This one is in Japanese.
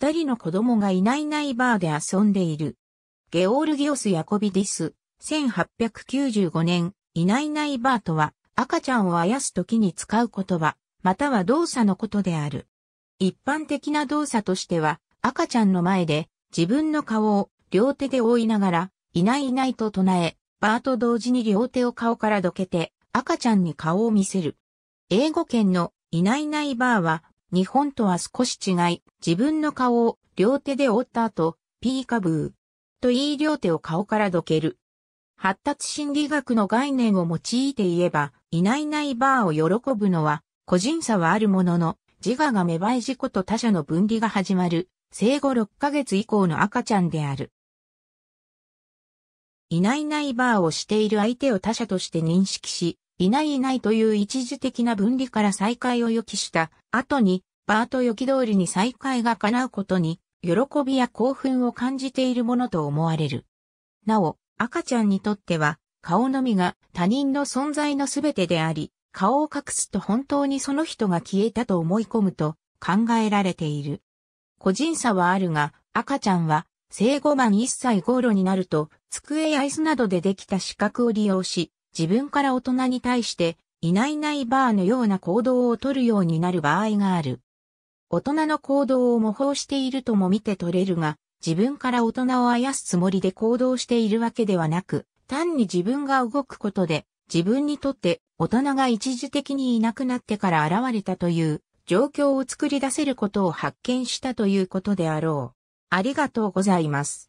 二人の子供がいないないバーで遊んでいる。ゲオールギオス・ヤコビディス、1895年、いないないバーとは、赤ちゃんをあやすときに使う言葉、または動作のことである。一般的な動作としては、赤ちゃんの前で自分の顔を両手で覆いながら、いないいないと唱え、バーと同時に両手を顔からどけて、赤ちゃんに顔を見せる。英語圏のいないいないバーは、日本とは少し違い、自分の顔を両手で覆った後、ピーカブーと言い両手を顔からどける。発達心理学の概念を用いて言えば、いないいないバーを喜ぶのは、個人差はあるものの、自我が芽生え事故と他者の分離が始まる、生後6ヶ月以降の赤ちゃんである。いないいないバーをしている相手を他者として認識し、いないいないという一時的な分離から再会を予期した後に、バート予期通りに再会が叶うことに、喜びや興奮を感じているものと思われる。なお、赤ちゃんにとっては、顔のみが他人の存在のすべてであり、顔を隠すと本当にその人が消えたと思い込むと考えられている。個人差はあるが、赤ちゃんは生後満1歳頃になると、机や椅子などでできた資格を利用し、自分から大人に対して、いないいないばあのような行動をとるようになる場合がある。大人の行動を模倣しているとも見て取れるが、自分から大人をあやすつもりで行動しているわけではなく、単に自分が動くことで、自分にとって大人が一時的にいなくなってから現れたという状況を作り出せることを発見したということであろう。ありがとうございます。